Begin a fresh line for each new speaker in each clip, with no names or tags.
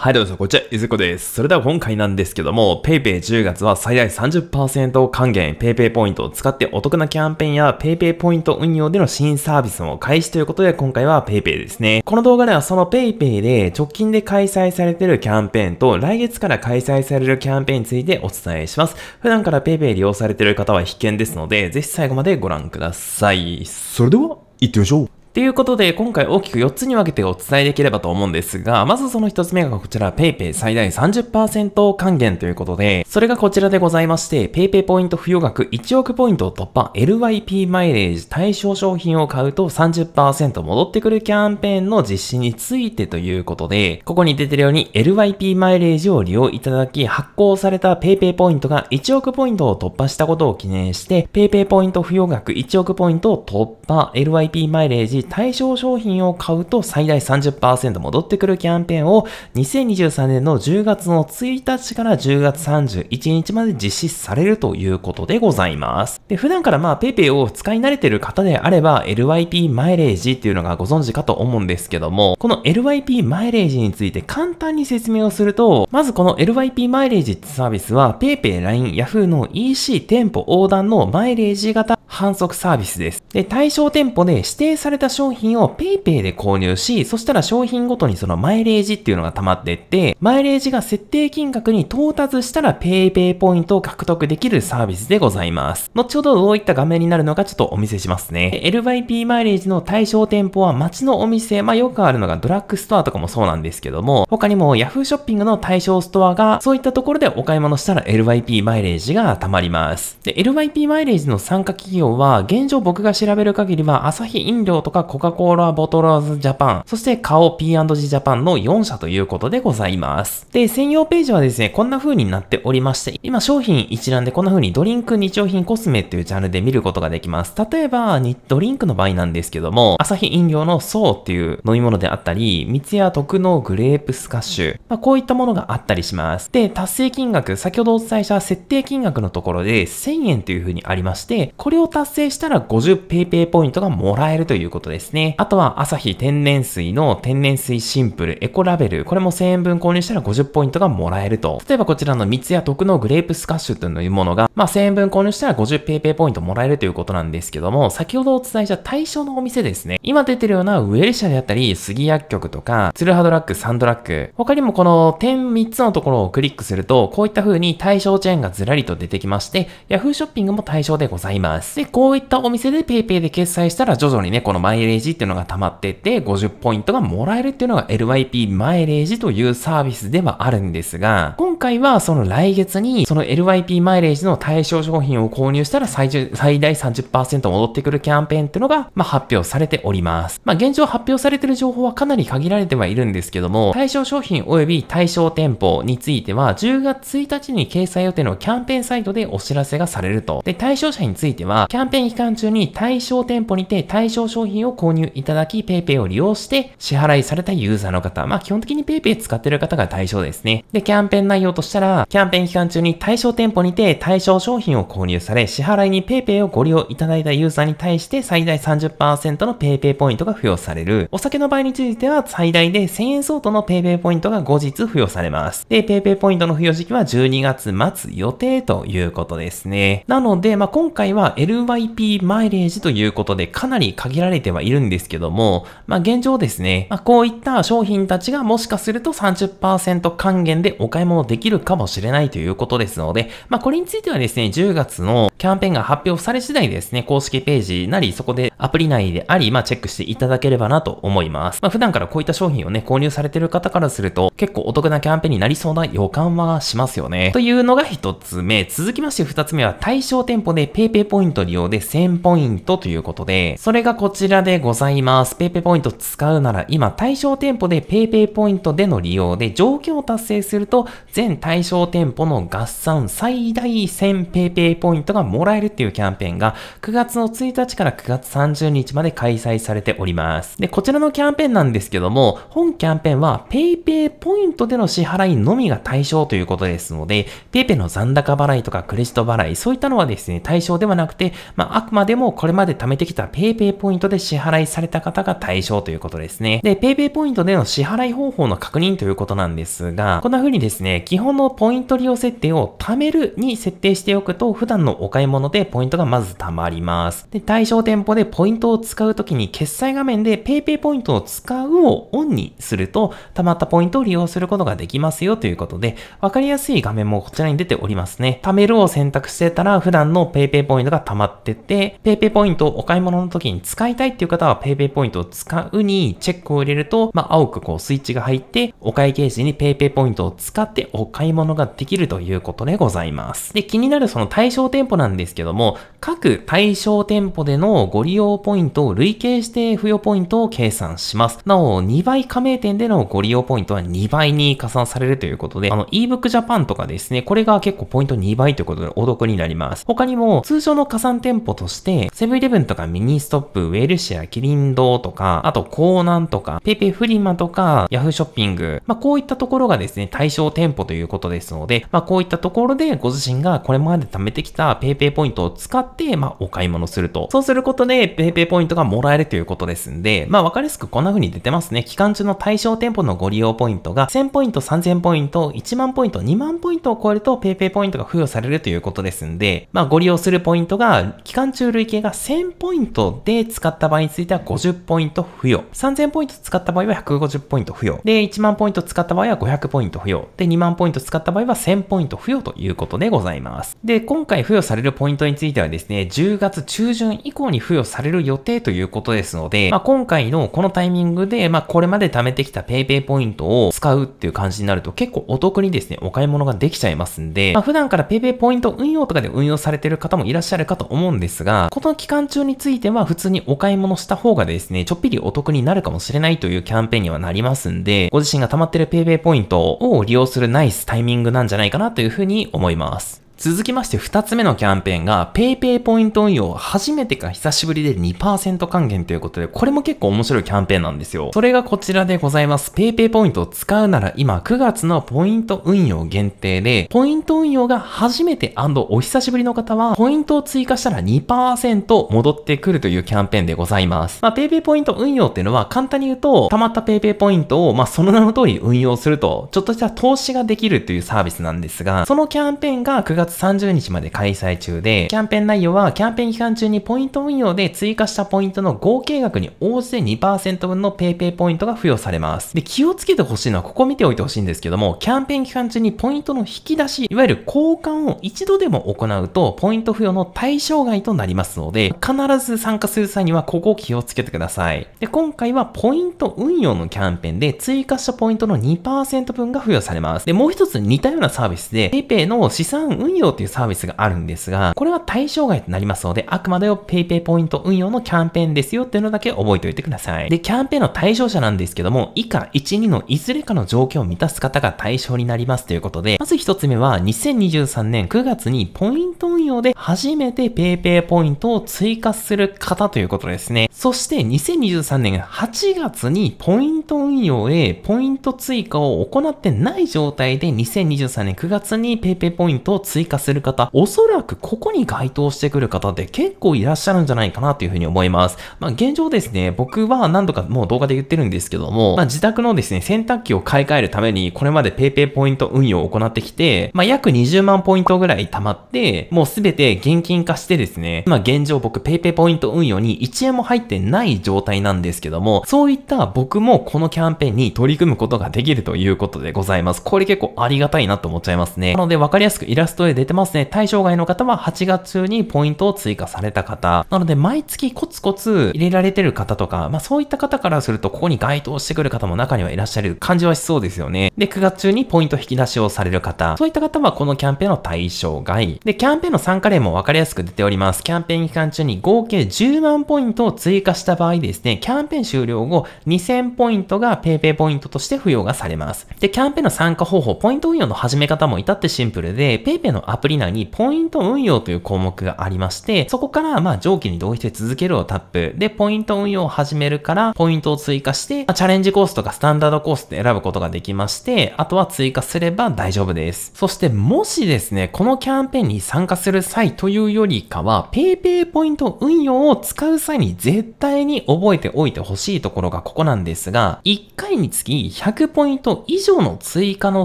はい、どうぞ、こちは、いずこです。それでは今回なんですけども、PayPay10 月は最大30%還元 PayPay ポイントを使ってお得なキャンペーンや PayPay ポイント運用での新サービスも開始ということで、今回は PayPay ですね。この動画ではその PayPay で直近で開催されているキャンペーンと来月から開催されるキャンペーンについてお伝えします。普段から PayPay 利用されている方は必見ですので、ぜひ最後までご覧ください。それでは、行ってみましょう。っていうことで、今回大きく4つに分けてお伝えできればと思うんですが、まずその1つ目がこちら、PayPay 最大30%還元ということで、それがこちらでございまして、PayPay ポイント付与額1億ポイントを突破、LYP マイレージ対象商品を買うと30%戻ってくるキャンペーンの実施についてということで、ここに出てるように LYP マイレージを利用いただき、発行された PayPay ポイントが1億ポイントを突破したことを記念して、PayPay ポイント付与額1億ポイントを突破、LYP マイレージ対象商品を買うと最大30%戻ってくるキャンペーンを2023年の10月の1日から10月31日まで実施されるということでございます。で、普段からまあ PayPay を使い慣れてる方であれば LYP マイレージっていうのがご存知かと思うんですけども、この LYP マイレージについて簡単に説明をすると、まずこの LYP マイレージってサービスは PayPay、LINE、Yahoo の EC 店舗横断のマイレージ型反則サービスです。で、対象店舗で指定された商品を PayPay で購入し、そしたら商品ごとにそのマイレージっていうのが溜まっていって、マイレージが設定金額に到達したら PayPay ポイントを獲得できるサービスでございます。後ほどどういった画面になるのかちょっとお見せしますね。LYP マイレージの対象店舗は街のお店、まあよくあるのがドラッグストアとかもそうなんですけども、他にも Yahoo ショッピングの対象ストアが、そういったところでお買い物したら LYP マイレージが溜まります。で、LYP マイレージの参加企業は、現状僕が調べる限りは、朝日飲料とかカ・コカ・コーラ・ボトラーズ・ジャパン、そして顔 P&G ジャパンの4社ということでございます。で、専用ページはですね、こんな風になっておりまして、今商品一覧でこんな風にドリンク、日用品、コスメっていうジャンルで見ることができます。例えば、ドリンクの場合なんですけども、朝日飲料のソーっていう飲み物であったり、三ツ矢特のグレープスカッシュ、まあ、こういったものがあったりします。で、達成金額、先ほどお伝えした設定金額のところで1000円という風にありまして、これを達成したら50 PayPay ポイントがもらえるということですね。あとは、アサヒ天然水の天然水シンプルエコラベル。これも1000円分購入したら50ポイントがもらえると。例えばこちらの三ツ矢特のグレープスカッシュというものが、まあ1000円分購入したら50 p a y p a y ポイントもらえるということなんですけども、先ほどお伝えした対象のお店ですね。今出てるようなウェルシャであったり、杉薬局とか、ツルハドラック、サンドラック。他にもこの点3つのところをクリックすると、こういった風に対象チェーンがずらりと出てきまして、Yahoo ショッピングも対象でございます。で、こういったお店で PayPay で決済したら徐々にね、このマイレージっていうのが溜まってて、50ポイントがもらえるっていうのが LYP マイレージというサービスではあるんですが、今回はその来月に、その LYP マイレージの対象商品を購入したら最最大30%戻ってくるキャンペーンっていうのが、まあ、発表されております。まあ、現状発表されてる情報はかなり限られてはいるんですけども、対象商品及び対象店舗については、10月1日に掲載予定のキャンペーンサイトでお知らせがされると。で、対象者については、キャンペーン期間中に対象店舗にて対象商品をを購入いただき、PayPay を利用して支払いされたユーザーの方、まあ基本的に PayPay 使ってる方が対象ですね。で、キャンペーン内容としたら、キャンペーン期間中に対象店舗にて対象商品を購入され、支払いに PayPay をご利用いただいたユーザーに対して最大30%の PayPay ポイントが付与される。お酒の場合については最大で1000円相当の PayPay ポイントが後日付与されます。で、PayPay ポイントの付与時期は12月末予定ということですね。なので、まあ今回は LYP マイレージということでかなり限られてははいるんですけども、まあ現状ですね、まあこういった商品たちがもしかすると30%還元でお買い物できるかもしれないということですので、まあこれについてはですね、10月のキャンペーンが発表され次第ですね、公式ページなりそこでアプリ内であり、まあチェックしていただければなと思います。まあ普段からこういった商品をね、購入されてる方からすると結構お得なキャンペーンになりそうな予感はしますよね。というのが一つ目。続きまして二つ目は対象店舗で PayPay ポイント利用で1000ポイントということで、それがこちらででございます。PayPay ポイント使うなら今対象店舗で PayPay ポイントでの利用で状況を達成すると全対象店舗の合算最大 1000PayPay ポイントがもらえるっていうキャンペーンが9月の1日から9月30日まで開催されております。で、こちらのキャンペーンなんですけども、本キャンペーンは PayPay ポイントでの支払いのみが対象ということですので、PayPay の残高払いとかクレジット払い、そういったのはですね、対象ではなくて、まあ、あくまでもこれまで貯めてきた PayPay ポイントで支支払いされた方が対象ということですね。で、PayPay ポイントでの支払い方法の確認ということなんですが、こんな風にですね、基本のポイント利用設定を貯めるに設定しておくと、普段のお買い物でポイントがまず貯まります。で、対象店舗でポイントを使うときに決済画面で PayPay ポイントを使うをオンにすると、貯まったポイントを利用することができますよということで、わかりやすい画面もこちらに出ておりますね。貯めるを選択してたら、普段の PayPay ポイントが貯まってて、PayPay ポイントをお買い物の時に使いたいっていう方は PayPay ポイントを使うにチェックを入れると、まあ、青くこうスイッチが入って、お会計時に PayPay ポイントを使ってお買い物ができるということでございます。で、気になるその対象店舗なんですけども、各対象店舗でのご利用ポイントを累計して付与ポイントを計算します。なお、2倍加盟店でのご利用ポイントは2倍に加算されるということで、あの ebook Japan とかですね、これが結構ポイント2倍ということでお得になります。他にも、通常の加算店舗として、セブンイレブンとかミニストップ、ウェルシ市やキリン堂とか、あとコーナンとか、ペイペイフリマとか、ヤフーショッピング、まあ、こういったところがですね、対象店舗ということですので、まあ、こういったところでご自身がこれまで貯めてきたペイペイポイントを使って、まあ、お買い物すると。そうすることでペイペイポイントがもらえるということですんで、まあ、わかりやすくこんな風に出てますね。期間中の対象店舗のご利用ポイントが1000ポイント、3000ポイント、1万ポイント、2万ポイントを超えるとペイペイポイントが付与されるということですんで、まあ、ご利用するポイントが期間中累計が1000ポイントで使った場合場合については50ポイント付与。3000ポイント使った場合は150ポイント付与。で、1万ポイント使った場合は500ポイント付与。で、2万ポイント使った場合は1000ポイント付与ということでございます。で、今回付与されるポイントについてはですね、10月中旬以降に付与される予定ということですので、まあ、今回のこのタイミングで、まあ、これまで貯めてきた PayPay ポイントを使うっていう感じになると結構お得にですね、お買い物ができちゃいますんで、まあ、普段から PayPay ポイント運用とかで運用されてる方もいらっしゃるかと思うんですが、この期間中については普通にお買い物物した方がですね、ちょっぴりお得になるかもしれないというキャンペーンにはなりますんで、ご自身が溜まってる PayPay ポイントを利用するナイスタイミングなんじゃないかなというふうに思います。続きまして2つ目のキャンペーンが PayPay ポイント運用初めてか久しぶりで2%還元ということで、これも結構面白いキャンペーンなんですよ。それがこちらでございます。PayPay ポイントを使うなら今9月のポイント運用限定で、ポイント運用が初めてお久しぶりの方は、ポイントを追加したら2%戻ってくるというキャンペーンでございます。まあ、PayPay ポイント運用っていうのは簡単に言うと、溜まった PayPay ポイントを、まあ、その名の通り運用すると、ちょっとした投資ができるというサービスなんですが、そのキャンペーンが9月30日まで開催中で、キャンペーン内容はキャンペーン期間中にポイント運用で追加したポイントの合計額に応じて2%分の PayPay ポイントが付与されます。で、気をつけてほしいのはここ見ておいてほしいんですけども、キャンペーン期間中にポイントの引き出し、いわゆる交換を一度でも行うと、ポイント付与の対象外となりますので、必ず参加する際にはここを気をつけてください。で、今回はポイント運用のキャンペーンで追加したポイントの2%分が付与されます。で、もう一つ似たようなサービスで、PayPay の資産運用用というサービスがあるんですが、これは対象外となりますので、あくまでも PayPay ポイント運用のキャンペーンですよっていうのだけ覚えておいてください。で、キャンペーンの対象者なんですけども、以下1、2のいずれかの条件を満たす方が対象になりますということで、まず1つ目は、2023年9月にポイント運用で初めて PayPay ポイントを追加する方ということですね。そして、2023年8月にポイント運用へポイント追加を行ってない状態で、2023年9月に PayPay ポイントを追加化する方、おそらくここに該当してくる方って結構いらっしゃるんじゃないかなというふうに思います。まあ、現状ですね、僕は何度かもう動画で言ってるんですけども、まあ、自宅のですね、洗濯機を買い替えるために、これまで PayPay ポイント運用を行ってきて、まあ、約20万ポイントぐらい貯まって、もうすべて現金化してですね、あ、現状僕 PayPay ポイント運用に1円も入ってない状態なんですけども、そういった僕もこのキャンペーンに取り組むことができるということでございます。これ結構ありがたいなと思っちゃいますね。なので分かりやすくイラストで出てますね。対象外の方は8月中にポイントを追加された方。なので、毎月コツコツ入れられてる方とか、まあそういった方からすると、ここに該当してくる方も中にはいらっしゃる感じはしそうですよね。で、9月中にポイント引き出しをされる方。そういった方はこのキャンペーンの対象外。で、キャンペーンの参加例もわかりやすく出ております。キャンペーン期間中に合計10万ポイントを追加した場合ですね、キャンペーン終了後、2000ポイントが PayPay ポイントとして付与がされます。で、キャンペーンの参加方法、ポイント運用の始め方も至ってシンプルで、PayPay ののアプリ内にポイント運用という項目がありまして、そこからまあ上記に同意して続けるをタップ。で、ポイント運用を始めるから、ポイントを追加して、まチャレンジコースとかスタンダードコースって選ぶことができまして、あとは追加すれば大丈夫です。そして、もしですね、このキャンペーンに参加する際というよりかは、PayPay ポイント運用を使う際に絶対に覚えておいてほしいところがここなんですが、1回につき100ポイント以上の追加の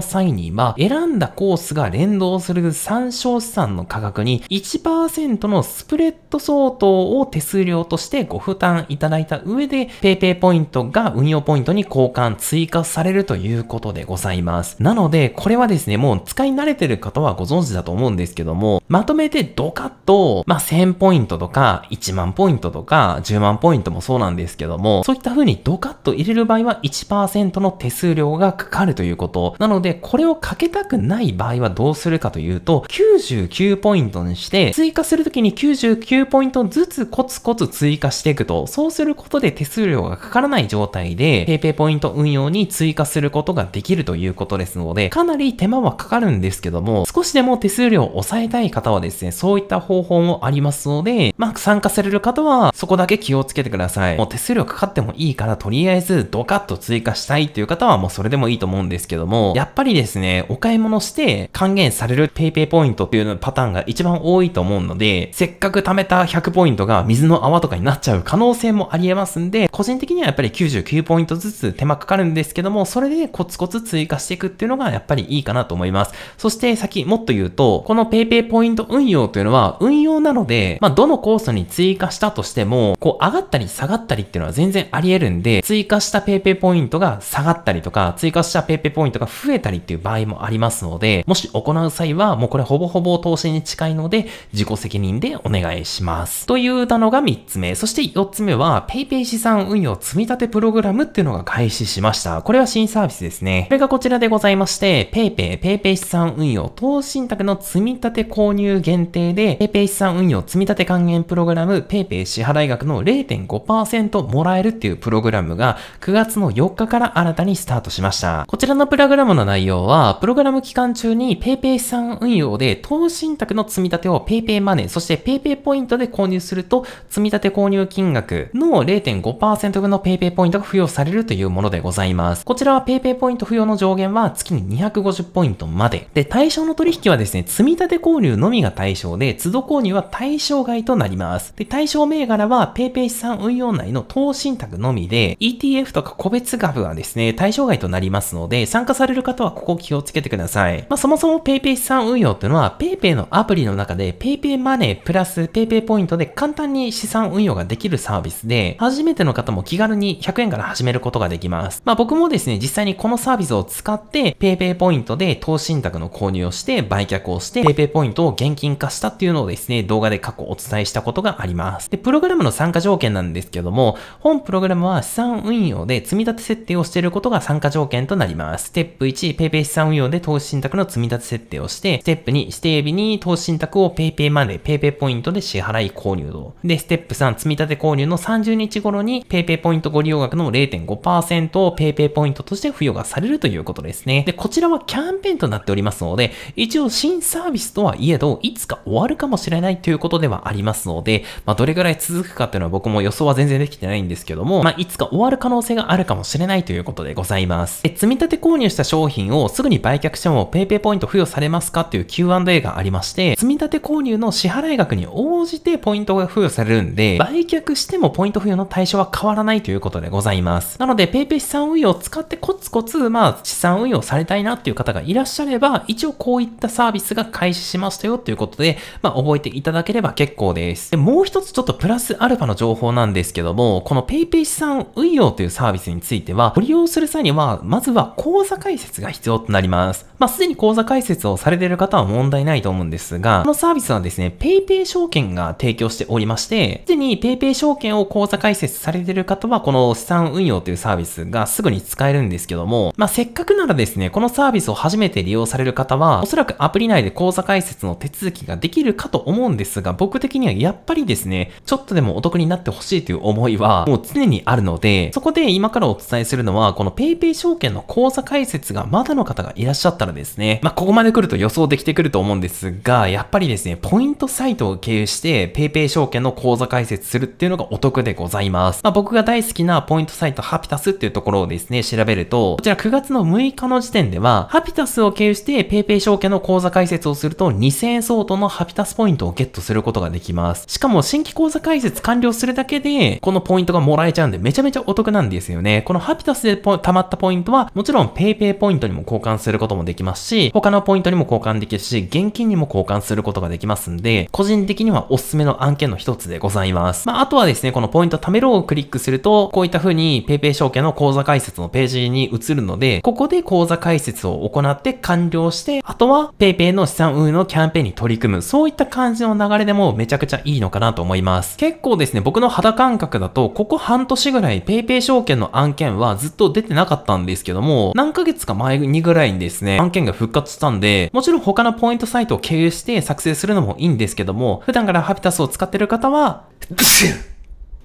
際には、選んだコースが連動する参照資産の価格に1%のスプレッド相当を手数料としてご負担いただいた上で PayPay ポイントが運用ポイントに交換追加されるということでございます。なので、これはですね、もう使い慣れてる方はご存知だと思うんですけども、まとめてドカッと、まあ、1000ポイントとか、1万ポイントとか、10万ポイントもそうなんですけども、そういった風にドカッと入れる場合は1%の手数料がかかるということ。なので、これをかけたくない場合はどうするかというと、99ポイントにして、追加するときに99ポイントずつコツコツ追加していくと、そうすることで手数料がかからない状態で、PayPay ポイント運用に追加することができるということですので、かなり手間はかかるんですけども、少しでも手数料を抑えたい方はですね、そういった方法もありますので、まあ、参加される方は、そこだけ気をつけてください。もう手数料かかってもいいから、とりあえずドカッと追加したいっていう方は、もうそれでもいいと思うんですけども、やっぱりですね、お買い物して還元される PayPay ポイントっていうのパターンが一番多いと思うので、せっかく貯めた100ポイントが水の泡とかになっちゃう可能性もありえますんで、個人的にはやっぱり99ポイントずつ手間かかるんですけども、それでコツコツ追加していくっていうのがやっぱりいいかなと思います。そして先もっと言うと、この PayPay ポイント運用というのは運用なので、まあ、どのコースに追加したとしても、こう上がったり下がったりっていうのは全然あり得るんで、追加した PayPay ポイントが下がったりとか、追加した PayPay ポイントが増えたりっていう場合もありますので、もし行う際はもうこれほぼほぼ投資に近いので、自己責任でお願いします。というたのが3つ目。そして4つ目は、PayPay 資産運用積立プログラムっていうのが開始しました。これは新サービスですね。これがこちらでございまして、PayPay、PayPay 資産運用投資信託の積立購入限定で、PayPay 資産運用積立還元プログラム、PayPay 支払額の0.5%もらえるっていうプログラムが9月の4日から新たにスタートしました。こちらのプログラムの内容は、プログラム期間中に PayPay 資産運用料で投資信託の積み立てを PayPay マネー、そして PayPay ポイントで購入すると、積み立て購入金額の0.5%分の PayPay ポイントが付与されるというものでございます。こちらは PayPay ポイント付与の上限は月に250ポイントまで。で、対象の取引はですね、積み立て購入のみが対象で、都度購入は対象外となります。で、対象銘柄は PayPay 資産運用内の投資信託のみで、ETF とか個別株はですね、対象外となりますので、参加される方はここ気をつけてください。まあ、そもそも PayPay 資産運用っていうのは PayPay のアプリの中で PayPay マネープラス PayPay ポイントで簡単に資産運用ができるサービスで、初めての方も気軽に100円から始めることができます。まあ僕もですね、実際にこのサービスを使って PayPay ポイントで投資信託の購入をして売却をして PayPay ポイントを現金化したっていうのをですね、動画で過去お伝えしたことがあります。で、プログラムの参加条件なんですけども、本プログラムは資産運用で積み立て設定をしていることが参加条件となります。ステップ1、PayPay 資産運用で投資信託の積み立て設定をして、ステッププ2、指定日に投資信託を PayPay マネー、PayPay ポイントで支払い購入と。で、ステップ3、積み立て購入の30日頃に PayPay ポイントご利用額の0.5%を PayPay ポイントとして付与がされるということですね。で、こちらはキャンペーンとなっておりますので、一応新サービスとはいえど、いつか終わるかもしれないということではありますので、まあ、どれぐらい続くかっていうのは僕も予想は全然できてないんですけども、まあ、いつか終わる可能性があるかもしれないということでございます。で、積み立て購入した商品をすぐに売却しても PayPay ポイント付与されますかっていう Q&A がありまして、積立購入の支払額に応じてポイントが付与されるんで、売却してもポイント付与の対象は変わらないということでございます。なので、PayPay 資産運用を使ってコツコツ、まあ、資産運用されたいなっていう方がいらっしゃれば、一応こういったサービスが開始しましたよということで、まあ、覚えていただければ結構です。で、もう一つちょっとプラスアルファの情報なんですけども、この PayPay 資産運用というサービスについては、ご利用する際には、まずは口座開設が必要となります。まあ、すでに口座開設をされている方方は問題ないと思うんですが、このサービスはですね、PayPay 証券が提供しておりまして、すでに PayPay 証券を口座開設されている方は、この資産運用というサービスがすぐに使えるんですけども、まあ、せっかくならですね、このサービスを初めて利用される方は、おそらくアプリ内で口座開設の手続きができるかと思うんですが、僕的にはやっぱりですね、ちょっとでもお得になってほしいという思いは、もう常にあるので、そこで今からお伝えするのは、この PayPay 証券の口座開設がまだの方がいらっしゃったらですね、まあ、ここまで来ると予想できてくると思うんですが、やっぱりですね、ポイントサイトを経由して PayPay 証券の口座開設するっていうのがお得でございます。まあ、僕が大好きなポイントサイトハピタスっていうところをですね、調べると、こちら9月の6日の時点では、ハピタスを経由して PayPay 証券の口座開設をすると2000円相当のハピタスポイントをゲットすることができます。しかも新規口座開設完了するだけで、このポイントがもらえちゃうんでめちゃめちゃお得なんですよね。このハピタスで溜まったポイントは、もちろん PayPay ポイントにも交換することもできますし、他のポイントにも交換できるですし、現金にも交換することができますんで、個人的にはおすすめの案件の一つでございます。まあ、あとはですね、このポイント貯めろをクリックすると、こういった風に PayPay 証券の口座開設のページに移るので、ここで口座開設を行って完了して、あとは PayPay の資産運用のキャンペーンに取り組む、そういった感じの流れでもめちゃくちゃいいのかなと思います。結構ですね、僕の肌感覚だと、ここ半年ぐらい PayPay 証券の案件はずっと出てなかったんですけども、何ヶ月か前にぐらいにですね、案件が復活したんで、もちろん他ののポイントサイトを経由して作成するのもいいんですけども、普段からハピタスを使ってる方は、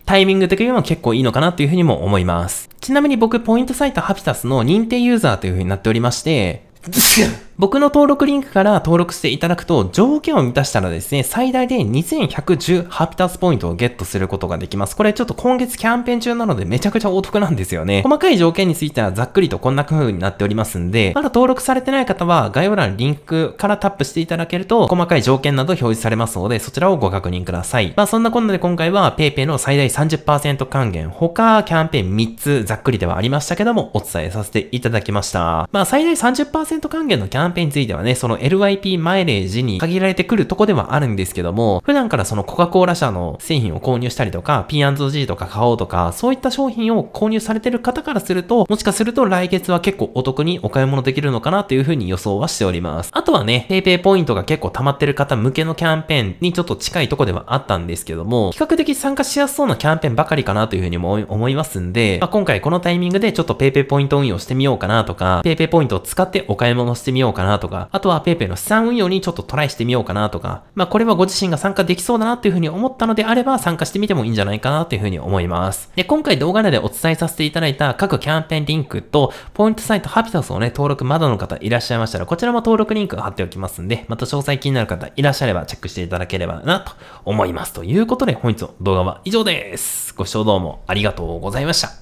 タイミング的にも結構いいのかなというふうにも思います。ちなみに僕、ポイントサイトハピタスの認定ユーザーというふうになっておりまして、僕の登録リンクから登録していただくと、条件を満たしたらですね、最大で2110ハピタスポイントをゲットすることができます。これちょっと今月キャンペーン中なのでめちゃくちゃお得なんですよね。細かい条件についてはざっくりとこんな風になっておりますんで、まだ登録されてない方は概要欄リンクからタップしていただけると、細かい条件など表示されますので、そちらをご確認ください。まあそんなこんなで今回は PayPay の最大30%還元、他キャンペーン3つざっくりではありましたけども、お伝えさせていただきました。まあ最大30%還元のキャンペーンンペーンについてはね、その LYP マイレージに限られてくるとこではあるんですけども、普段からそのコカ・コーラ社の製品を購入したりとか、P&G とか買おうとか、そういった商品を購入されてる方からすると、もしかすると来月は結構お得にお買い物できるのかなというふうに予想はしております。あとはね、PayPay ポイントが結構溜まってる方向けのキャンペーンにちょっと近いとこではあったんですけども、比較的参加しやすそうなキャンペーンばかりかなというふうにも思いますんで、まあ、今回このタイミングでちょっと PayPay ポイント運用してみようかなとか、PayPay ポイントを使ってお買い物してみようかなかなとか、あとは PayPay の資産運用にちょっとトライしてみようかなとか、まあこれはご自身が参加できそうだなっていうふうに思ったのであれば参加してみてもいいんじゃないかなというふうに思います。で、今回動画内でお伝えさせていただいた各キャンペーンリンクと、ポイントサイトハピタスをね、登録まだの方いらっしゃいましたら、こちらも登録リンク貼っておきますんで、また詳細気になる方いらっしゃればチェックしていただければなと思います。ということで本日の動画は以上です。ご視聴どうもありがとうございました。